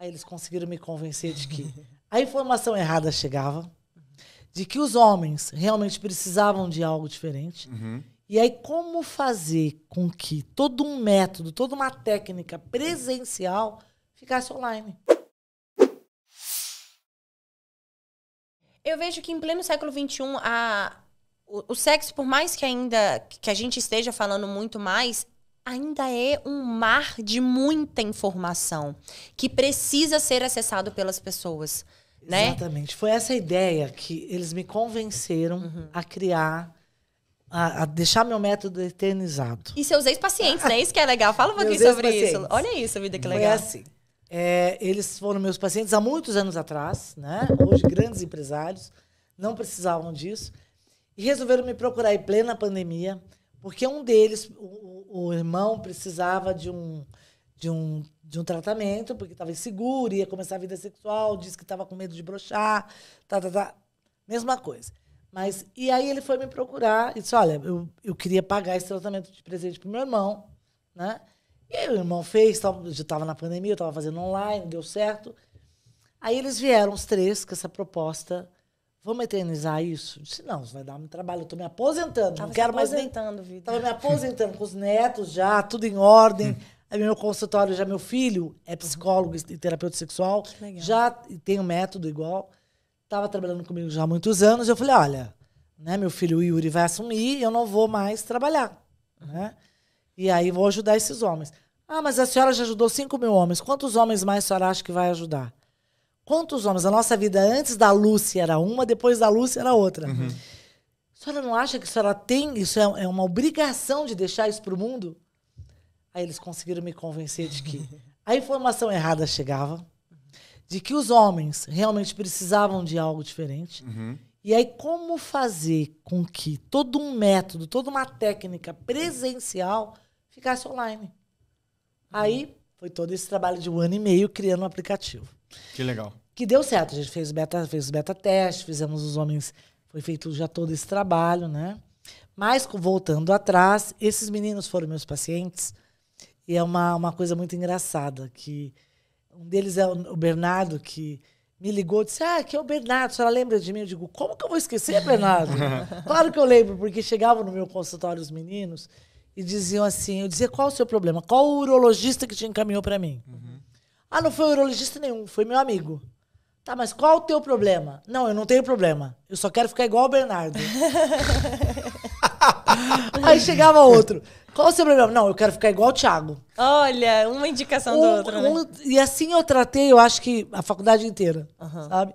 Aí eles conseguiram me convencer de que a informação errada chegava, de que os homens realmente precisavam de algo diferente. Uhum. E aí, como fazer com que todo um método, toda uma técnica presencial ficasse online? Eu vejo que em pleno século XXI, a, o, o sexo, por mais que ainda que a gente esteja falando muito mais, ainda é um mar de muita informação que precisa ser acessado pelas pessoas. Né? Exatamente. Foi essa ideia que eles me convenceram uhum. a criar, a, a, deixar meu método eternizado. E seus ex-pacientes, né? Isso que é legal. Fala um pouquinho sobre isso. Olha isso, vida que legal. Foi assim. É, eles foram meus pacientes há muitos anos atrás, né? Hoje grandes empresários, não precisavam disso. E resolveram me procurar em plena pandemia, porque um deles, o o irmão precisava de um, de um, de um tratamento, porque estava inseguro, ia começar a vida sexual, disse que estava com medo de brochar, tá, tá, tá. Mesma coisa. Mas, e aí ele foi me procurar e disse, olha, eu, eu queria pagar esse tratamento de presente para o meu irmão, né? E aí o irmão fez, tal, eu estava na pandemia, eu estava fazendo online, deu certo. Aí eles vieram, os três, com essa proposta Vamos eternizar isso? Eu disse, não, isso vai dar muito trabalho. Eu estou me aposentando, Tava não quero mais nem... Estava me aposentando com os netos já, tudo em ordem. Aí meu consultório já, meu filho é psicólogo e terapeuta sexual. Já tem o um método igual. Estava trabalhando comigo já há muitos anos. Eu falei, olha, né, meu filho Yuri vai assumir, eu não vou mais trabalhar. Né? E aí vou ajudar esses homens. Ah, mas a senhora já ajudou 5 mil homens. Quantos homens mais a senhora acha que vai ajudar? Quantos homens? A nossa vida antes da Lúcia era uma, depois da Lúcia era outra. Uhum. A senhora não acha que a senhora tem, isso é, é uma obrigação de deixar isso para o mundo? Aí eles conseguiram me convencer de que a informação errada chegava, de que os homens realmente precisavam de algo diferente. Uhum. E aí, como fazer com que todo um método, toda uma técnica presencial ficasse online? Uhum. Aí foi todo esse trabalho de um ano e meio criando um aplicativo. Que legal que deu certo. A gente fez beta, fez beta teste, fizemos os homens, foi feito já todo esse trabalho, né? Mas voltando atrás, esses meninos foram meus pacientes e é uma, uma coisa muito engraçada que um deles é o Bernardo que me ligou e disse: Ah, que é o Bernardo, a senhora lembra de mim? Eu digo: Como que eu vou esquecer, Bernardo? claro que eu lembro, porque chegavam no meu consultório os meninos e diziam assim: Eu dizia, qual o seu problema? Qual o urologista que te encaminhou para mim? Uhum. Ah, não foi urologista nenhum, foi meu amigo. Tá, mas qual o teu problema? Não, eu não tenho problema. Eu só quero ficar igual o Bernardo. Aí chegava outro. Qual o seu problema? Não, eu quero ficar igual o Thiago. Olha, uma indicação um, do outro, né? Um, e assim eu tratei, eu acho que a faculdade inteira, uhum. sabe?